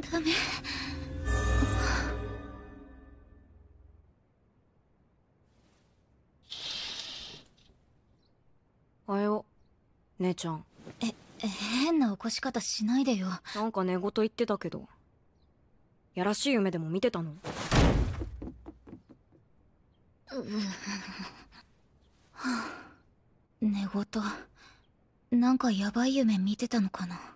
ダメおはよう姉ちゃんえ変な起こし方しないでよなんか寝言言ってたけどやらしい夢でも見てたのう 寝言なんかやばい夢見てたのかな